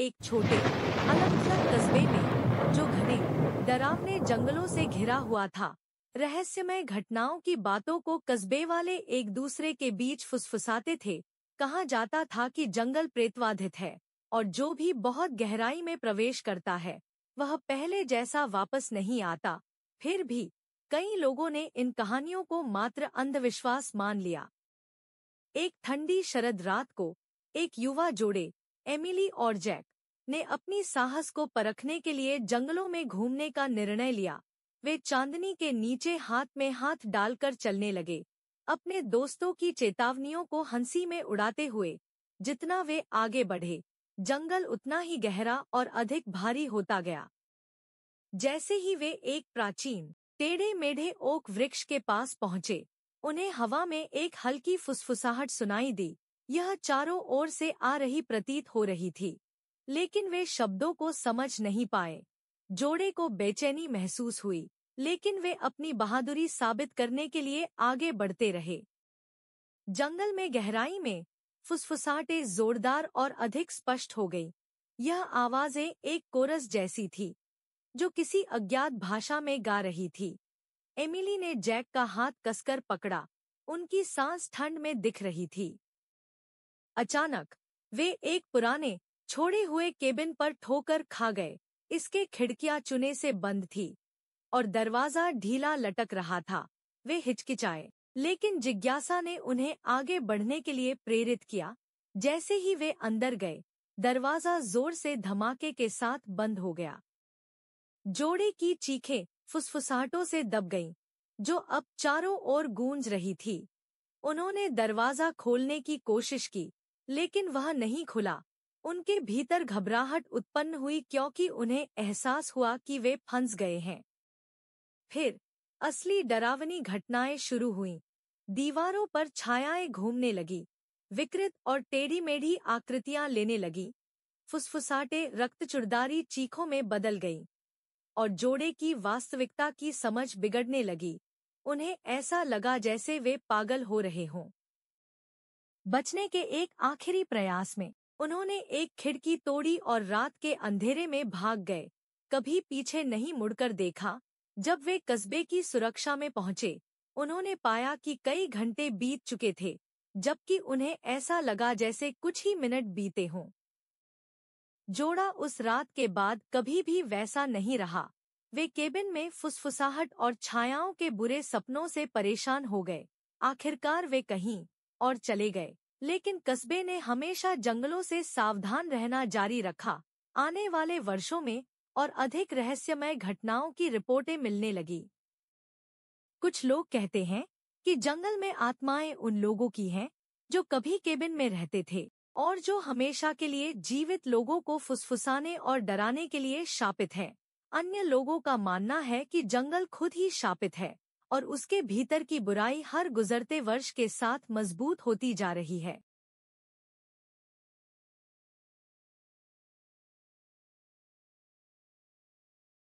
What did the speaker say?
एक छोटे अलग कस्बे में जो घने डरावने जंगलों से घिरा हुआ था रहस्यमय घटनाओं की बातों को कस्बे वाले एक दूसरे के बीच फुसफुसाते थे कहा जाता था कि जंगल प्रेतवाधित है और जो भी बहुत गहराई में प्रवेश करता है वह पहले जैसा वापस नहीं आता फिर भी कई लोगों ने इन कहानियों को मात्र अंधविश्वास मान लिया एक ठंडी शरद रात को एक युवा जोड़े एमिली और जैक ने अपनी साहस को परखने के लिए जंगलों में घूमने का निर्णय लिया वे चांदनी के नीचे हाथ में हाथ डालकर चलने लगे अपने दोस्तों की चेतावनियों को हंसी में उड़ाते हुए जितना वे आगे बढ़े जंगल उतना ही गहरा और अधिक भारी होता गया जैसे ही वे एक प्राचीन टेढ़े मेढ़े ओक वृक्ष के पास पहुंचे उन्हें हवा में एक हल्की फुसफुसाहट सुनाई दी यह चारों ओर से आ रही प्रतीत हो रही थी लेकिन वे शब्दों को समझ नहीं पाए जोड़े को बेचैनी महसूस हुई लेकिन वे अपनी बहादुरी साबित करने के लिए आगे बढ़ते रहे जंगल में गहराई में फुसफुसाटे जोरदार और अधिक स्पष्ट हो गई यह आवाजें एक कोरस जैसी थी जो किसी अज्ञात भाषा में गा रही थी एमिली ने जैक का हाथ कसकर पकड़ा उनकी सांस ठंड में दिख रही थी अचानक वे एक पुराने छोड़े हुए केबिन पर ठोकर खा गए इसके खिड़कियां चुने से बंद थी और दरवाजा ढीला लटक रहा था वे हिचकिचाए लेकिन जिज्ञासा ने उन्हें आगे बढ़ने के लिए प्रेरित किया जैसे ही वे अंदर गए दरवाजा जोर से धमाके के साथ बंद हो गया जोड़े की चीखें फुसफुसाहटों से दब गईं, जो अब चारों ओर गूंज रही थी उन्होंने दरवाजा खोलने की कोशिश की लेकिन वह नहीं खुला उनके भीतर घबराहट उत्पन्न हुई क्योंकि उन्हें एहसास हुआ कि वे फंस गए हैं फिर असली डरावनी घटनाएं शुरू हुई दीवारों पर छायाएं घूमने लगी विकृत और टेढ़ी मेढ़ी आकृतियां लेने लगी फुसफुसाटे चुड़दारी चीखों में बदल गईं और जोड़े की वास्तविकता की समझ बिगड़ने लगी उन्हें ऐसा लगा जैसे वे पागल हो रहे हों बचने के एक आखिरी प्रयास में उन्होंने एक खिड़की तोड़ी और रात के अंधेरे में भाग गए कभी पीछे नहीं मुड़कर देखा जब वे कस्बे की सुरक्षा में पहुंचे उन्होंने पाया कि कई घंटे बीत चुके थे जबकि उन्हें ऐसा लगा जैसे कुछ ही मिनट बीते हों जोड़ा उस रात के बाद कभी भी वैसा नहीं रहा वे केबिन में फुसफुसाहट और छायाओं के बुरे सपनों से परेशान हो गए आखिरकार वे कहीं और चले गए लेकिन कस्बे ने हमेशा जंगलों से सावधान रहना जारी रखा आने वाले वर्षों में और अधिक रहस्यमय घटनाओं की रिपोर्टें मिलने लगी कुछ लोग कहते हैं कि जंगल में आत्माएं उन लोगों की हैं जो कभी केबिन में रहते थे और जो हमेशा के लिए जीवित लोगों को फुसफुसाने और डराने के लिए शापित हैं। अन्य लोगों का मानना है कि जंगल खुद ही शापित है और उसके भीतर की बुराई हर गुजरते वर्ष के साथ मजबूत होती जा रही है